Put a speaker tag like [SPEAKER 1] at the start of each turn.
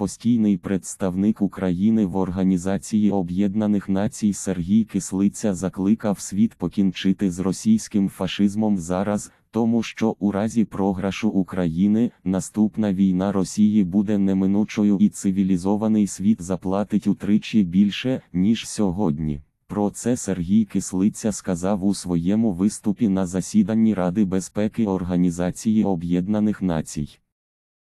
[SPEAKER 1] постійний представник України в Організації Об'єднаних Націй Сергій Кислиця закликав світ покінчити з російським фашизмом зараз, тому що у разі програшу України наступна війна Росії буде неминучою і цивілізований світ заплатить утричі більше, ніж сьогодні. Про це Сергій Кислиця сказав у своєму виступі на засіданні Ради безпеки Організації Об'єднаних Націй.